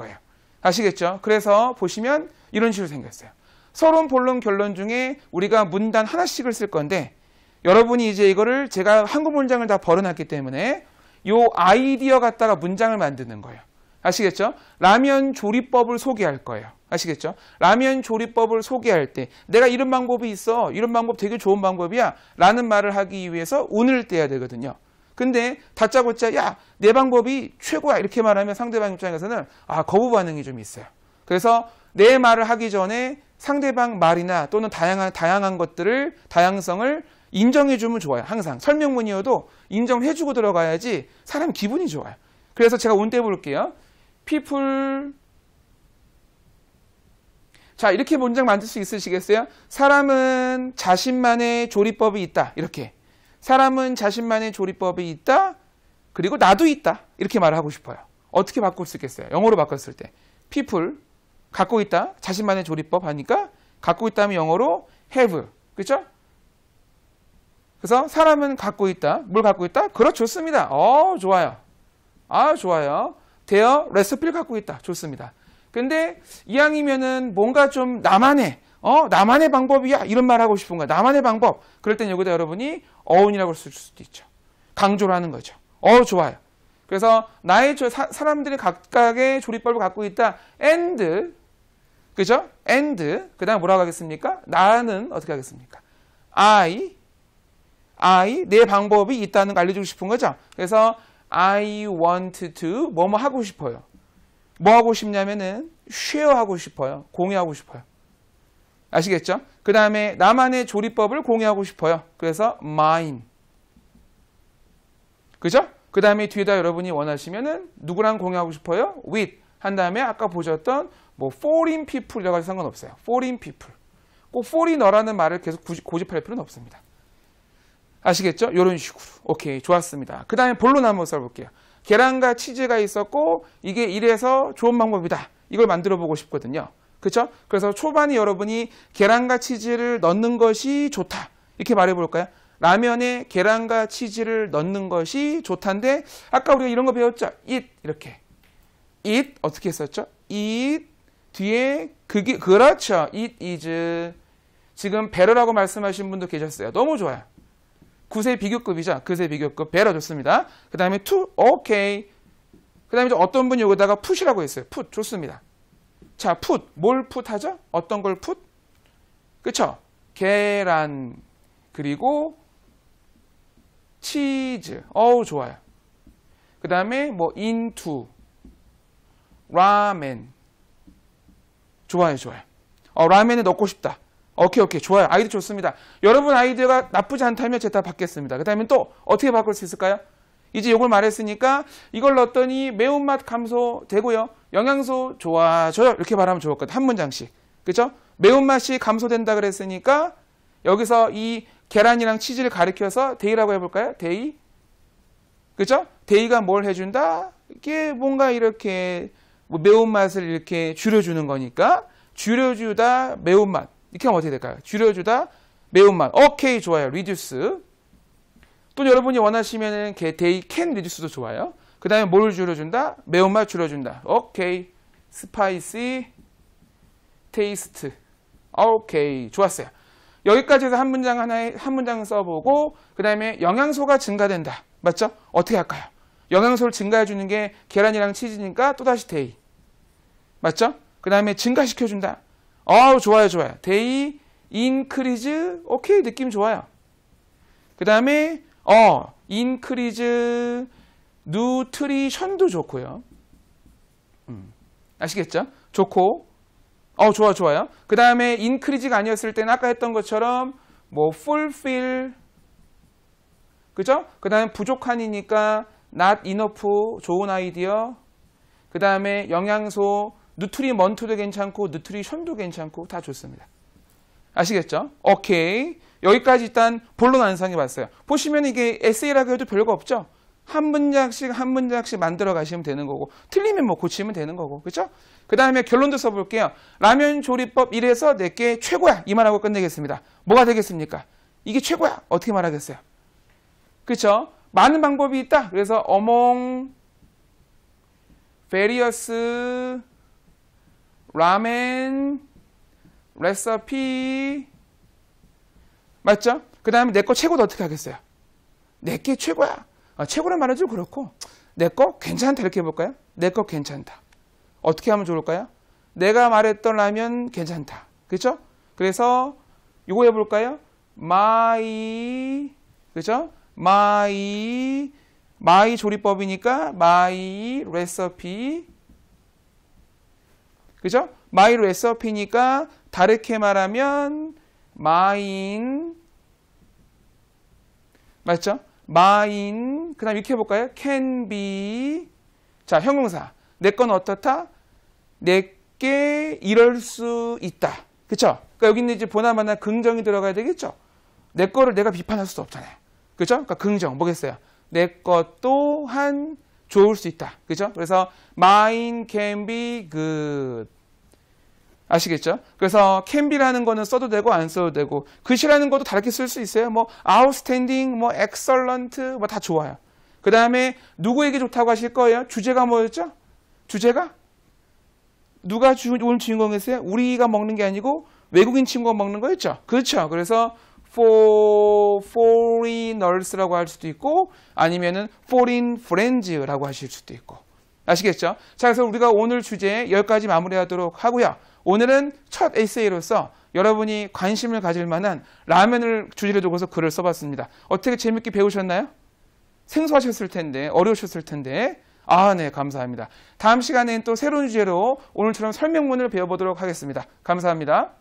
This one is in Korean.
거예요. 아시겠죠? 그래서 보시면 이런 식으로 생겼어요. 서론, 본론, 결론 중에 우리가 문단 하나씩을 쓸 건데 여러분이 이제 이거를 제가 한국 문장을 다 벌어놨기 때문에 요 아이디어 갖다가 문장을 만드는 거예요. 아시겠죠? 라면 조리법을 소개할 거예요. 아시겠죠? 라면 조리법을 소개할 때 내가 이런 방법이 있어. 이런 방법 되게 좋은 방법이야. 라는 말을 하기 위해서 운을 떼야 되거든요. 근데 다짜고짜 야 내 방법이 최고야 이렇게 말하면 상대방 입장에서는 아 거부 반응이 좀 있어요. 그래서 내 말을 하기 전에 상대방 말이나 또는 다양한 다양한 것들을 다양성을 인정해 주면 좋아요. 항상 설명문이어도 인정해 주고 들어가야지 사람 기분이 좋아요. 그래서 제가 온대 볼게요. people 자 이렇게 문장 만들 수 있으시겠어요? 사람은 자신만의 조리법이 있다 이렇게 사람은 자신만의 조리법이 있다. 그리고 나도 있다. 이렇게 말을 하고 싶어요. 어떻게 바꿀 수 있겠어요? 영어로 바꿨을 때. people 갖고 있다. 자신만의 조리법 하니까 갖고 있다면 영어로 have. 그렇죠? 그래서 사람은 갖고 있다. 뭘 갖고 있다? 그렇 좋습니다. 어, 좋아요. 아, 좋아요. 대어 레시피를 갖고 있다. 좋습니다. 근데 이왕이면은 뭔가 좀 나만의 어 나만의 방법이야 이런 말 하고 싶은 거야 나만의 방법 그럴 땐 여기다 여러분이 어운이라고 쓸 수도 있죠 강조를 하는 거죠 어 좋아요 그래서 나의 조, 사, 사람들이 각각의 조리법을 갖고 있다 and 그죠 and 그 다음 뭐라고 하겠습니까 나는 어떻게 하겠습니까 I I 내 방법이 있다는 걸 알려주고 싶은 거죠 그래서 I want to 뭐뭐 하고 싶어요 뭐 하고 싶냐면은 쉐어 하고 싶어요 공유하고 싶어요 아시겠죠? 그 다음에 나만의 조리법을 공유하고 싶어요. 그래서 mine. 그죠? 그 다음에 뒤에다 여러분이 원하시면은 누구랑 공유하고 싶어요? with. 한 다음에 아까 보셨던 뭐 foreign people이라고 해서 상관없어요. foreign people. 꼭 foreigner라는 말을 계속 고집할 필요는 없습니다. 아시겠죠? 이런 식으로. 오케이, 좋았습니다. 그 다음에 본론 한번 써볼게요. 계란과 치즈가 있었고 이게 이래서 좋은 방법이다. 이걸 만들어 보고 싶거든요. 그렇죠? 그래서 초반에 여러분이 계란과 치즈를 넣는 것이 좋다. 이렇게 말해 볼까요? 라면에 계란과 치즈를 넣는 것이 좋다인데 아까 우리가 이런 거 배웠죠? it 이렇게. it 어떻게 했었죠? it 뒤에 그게 그렇죠. it is 지금 배러라고 말씀하신 분도 계셨어요. 너무 좋아요. 9세 비교급이죠. 9세 비교급 배러 좋습니다. 그 다음에 to, 오케이. 그 다음에 어떤 분이 여기다가 푸시라고 했어요. 푸 좋습니다. 자, 풋. 뭘 풋하죠? 어떤 걸 풋? 그쵸? 계란, 그리고 치즈. 어우, 좋아요. 그 다음에 뭐 인투 라멘. 좋아요, 좋아요. 어, 라멘에 넣고 싶다. 오케이, 오케이. 좋아요. 아이디 좋습니다. 여러분 아이디가 나쁘지 않다면 제가 다 받겠습니다. 그 다음에 또 어떻게 바꿀 수 있을까요? 이제 이걸 말했으니까 이걸 넣었더니 매운맛 감소되고요. 영양소 좋아져요. 이렇게 말하면 좋을 것 같아요. 한 문장씩. 그죠? 매운맛이 감소된다 그랬으니까 여기서 이 계란이랑 치즈를 가리켜서 데이라고 해볼까요? 데이? 그죠? 데이가 뭘 해준다? 이게 뭔가 이렇게 뭐 매운맛을 이렇게 줄여주는 거니까 줄여주다 매운맛 이렇게 하면 어떻게 될까요? 줄여주다 매운맛 오케이 좋아요 리듀스 또 여러분이 원하시면은 데이 캔 리듀스도 좋아요. 그 다음에 뭘 줄여준다? 매운맛 줄여준다. 오케이. 스파이시 테이스트. 오케이. 좋았어요. 여기까지 해서 한 문장 하나에 한 문장 써보고 그 다음에 영양소가 증가된다. 맞죠? 어떻게 할까요? 영양소를 증가해주는 게 계란이랑 치즈니까 또다시 데이. 맞죠? 그 다음에 증가시켜준다. 어우 좋아요 좋아요. 데이 인크리즈 오케이 느낌 좋아요. 그 다음에 어, 인크리즈 e 트리션도 좋고요. 음, 아시겠죠? 좋고, 어, 좋아, 좋아요. 그 다음에 인크리 r e 가 아니었을 때는 아까 했던 것처럼 뭐 fulfill, 그죠? 그 다음에 부족한이니까 not enough, 좋은 아이디어, 그 다음에 영양소, 누트리먼트도 괜찮고 누트리션도 괜찮고 다 좋습니다. 아시겠죠? 오케이. 여기까지 일단 본론 안상해 봤어요. 보시면 이게 에세이라고 해도 별거 없죠? 한 문장씩 한 문장씩 만들어 가시면 되는 거고 틀리면 뭐 고치면 되는 거고 그렇죠? 그 다음에 결론도 써볼게요. 라면 조리법 1에서 내게 최고야 이 말하고 끝내겠습니다. 뭐가 되겠습니까? 이게 최고야 어떻게 말하겠어요? 그렇죠? 많은 방법이 있다. 그래서 어몽 베리어스 라멘 레시피 맞죠? 그 다음에 내 거 최고도 어떻게 하겠어요? 내 게 최고야. 아, 최고란 말은 좀 그렇고 내거 괜찮다 이렇게 해볼까요? 내 거 괜찮다. 어떻게 하면 좋을까요? 내가 말했던 라면 괜찮다. 그렇죠? 그래서 이거 해볼까요? 마이 그렇죠? 마이 마이 조리법이니까 마이 레시피 그죠? 마이 레시피니까 다르게 말하면 마인 맞죠? 마인 그 다음 이렇게 해볼까요? can be 자 형용사 내 건 어떻다? 내게 이럴 수 있다 그쵸? 그러니까 여기는 이제 보나마나 긍정이 들어가야 되겠죠? 내 거를 내가 비판할 수도 없잖아요 그죠? 그러니까 긍정 뭐겠어요? 내것 또한 좋을 수 있다 그죠? 그래서 mine can be good 아시겠죠? 그래서 캔비라는 거는 써도 되고 안 써도 되고 글씨라는 그 것도 다르게 쓸 수 있어요. 뭐 outstanding, 뭐 excellent 뭐 다 좋아요. 그 다음에 누구에게 좋다고 하실 거예요? 주제가 뭐였죠? 주제가? 누가 주, 오늘 주인공이었어요? 우리가 먹는 게 아니고 외국인 친구가 먹는 거였죠? 그렇죠. 그래서 for, foreigners라고 할 수도 있고 아니면은 foreign friends라고 하실 수도 있고 아시겠죠? 자, 그래서 우리가 오늘 주제 10가지 마무리하도록 하고요. 오늘은 첫 에세이로서 여러분이 관심을 가질 만한 라면을 주제로 두고서 글을 써봤습니다. 어떻게 재밌게 배우셨나요? 생소하셨을 텐데, 어려우셨을 텐데. 아, 네, 감사합니다. 다음 시간엔 또 새로운 주제로 오늘처럼 설명문을 배워보도록 하겠습니다. 감사합니다.